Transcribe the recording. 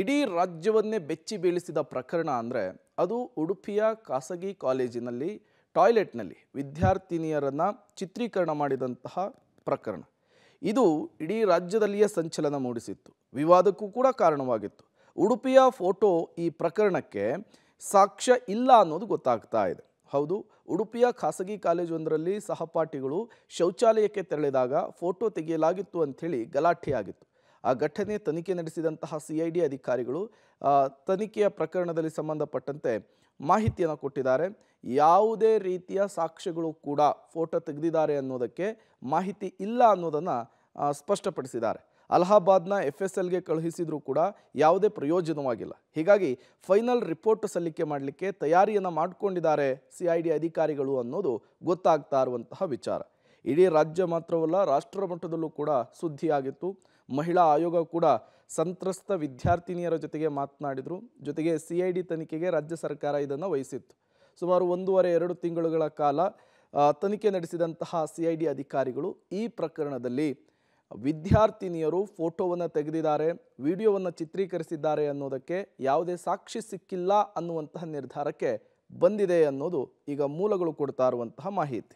ಇಡೀ ರಾಜ್ಯವನ್ನೇ ಬೆಚ್ಚಿ ಬೀಳಿಸಿದ ಪ್ರಕರಣ ಅಂದರೆ ಅದು ಉಡುಪಿಯ ಖಾಸಗಿ ಕಾಲೇಜಿನಲ್ಲಿ ಟಾಯ್ಲೆಟ್ನಲ್ಲಿ ವಿದ್ಯಾರ್ಥಿನಿಯರನ್ನು ಚಿತ್ರೀಕರಣ ಮಾಡಿದಂತಹ ಪ್ರಕರಣ ಇದು ಇಡೀ ರಾಜ್ಯದಲ್ಲಿಯೇ ಸಂಚಲನ ಮೂಡಿಸಿತ್ತು ವಿವಾದಕ್ಕೂ ಕೂಡ ಕಾರಣವಾಗಿತ್ತು ಉಡುಪಿಯ ಫೋಟೋ ಈ ಪ್ರಕರಣಕ್ಕೆ ಸಾಕ್ಷ್ಯ ಇಲ್ಲ ಅನ್ನೋದು ಗೊತ್ತಾಗ್ತಾ ಇದೆ ಹೌದು ಉಡುಪಿಯ ಖಾಸಗಿ ಕಾಲೇಜೊಂದರಲ್ಲಿ ಸಹಪಾಠಿಗಳು ಶೌಚಾಲಯಕ್ಕೆ ತೆರಳಿದಾಗ ಫೋಟೋ ತೆಗೆಯಲಾಗಿತ್ತು ಅಂಥೇಳಿ ಗಲಾಟೆಯಾಗಿತ್ತು ಆ ಘಟನೆ ತನಿಖೆ ನಡೆಸಿದಂತಹ ಸಿಐಡಿ ಅಧಿಕಾರಿಗಳು ತನಿಖೆಯ ಪ್ರಕರಣದಲ್ಲಿ ಸಂಬಂಧಪಟ್ಟಂತೆ ಮಾಹಿತಿಯನ್ನು ಕೊಟ್ಟಿದ್ದಾರೆ ಯಾವುದೇ ರೀತಿಯ ಸಾಕ್ಷ್ಯಗಳು ಕೂಡ ಫೋಟೋ ತೆಗೆದಿದ್ದಾರೆ ಅನ್ನೋದಕ್ಕೆ ಮಾಹಿತಿ ಇಲ್ಲ ಅನ್ನೋದನ್ನು ಸ್ಪಷ್ಟಪಡಿಸಿದ್ದಾರೆ ಅಲಹಾಬಾದ್ನ ಎಫ್ ಎಸ್ ಎಲ್ಗೆ ಕಳುಹಿಸಿದರೂ ಕೂಡ ಯಾವುದೇ ಪ್ರಯೋಜನವಾಗಿಲ್ಲ ಹೀಗಾಗಿ ಫೈನಲ್ ರಿಪೋರ್ಟ್ ಸಲ್ಲಿಕೆ ಮಾಡಲಿಕ್ಕೆ ತಯಾರಿಯನ್ನು ಮಾಡಿಕೊಂಡಿದ್ದಾರೆ ಸಿ ಐ ಡಿ ಅಧಿಕಾರಿಗಳು ಅನ್ನೋದು ಗೊತ್ತಾಗ್ತಾ ಇರುವಂತಹ ವಿಚಾರ ಇಡೀ ರಾಜ್ಯ ಮಾತ್ರವಲ್ಲ ರಾಷ್ಟ್ರ ಮಟ್ಟದಲ್ಲೂ ಕೂಡ ಸುದ್ದಿಯಾಗಿತ್ತು ಮಹಿಳಾ ಆಯೋಗ ಕೂಡ ಸಂತ್ರಸ್ತ ವಿದ್ಯಾರ್ಥಿನಿಯರ ಜೊತೆಗೆ ಮಾತನಾಡಿದರು ಜೊತೆಗೆ ಸಿ ಐ ಡಿ ತನಿಖೆಗೆ ರಾಜ್ಯ ಸರ್ಕಾರ ಇದನ್ನು ವಹಿಸಿತ್ತು ಸುಮಾರು ಒಂದೂವರೆ ಎರಡು ತಿಂಗಳುಗಳ ಕಾಲ ತನಿಖೆ ನಡೆಸಿದಂತಹ ಸಿ ಐ ಡಿ ಅಧಿಕಾರಿಗಳು ಈ ಪ್ರಕರಣದಲ್ಲಿ ವಿದ್ಯಾರ್ಥಿನಿಯರು ಫೋಟೋವನ್ನು ತೆಗೆದಿದ್ದಾರೆ ವಿಡಿಯೋವನ್ನು ಚಿತ್ರೀಕರಿಸಿದ್ದಾರೆ ಅನ್ನೋದಕ್ಕೆ ಯಾವುದೇ ಸಾಕ್ಷಿ ಸಿಕ್ಕಿಲ್ಲ ಅನ್ನುವಂತಹ ನಿರ್ಧಾರಕ್ಕೆ ಬಂದಿದೆ ಅನ್ನೋದು ಈಗ ಮೂಲಗಳು ಕೊಡ್ತಾ ಇರುವಂತಹ ಮಾಹಿತಿ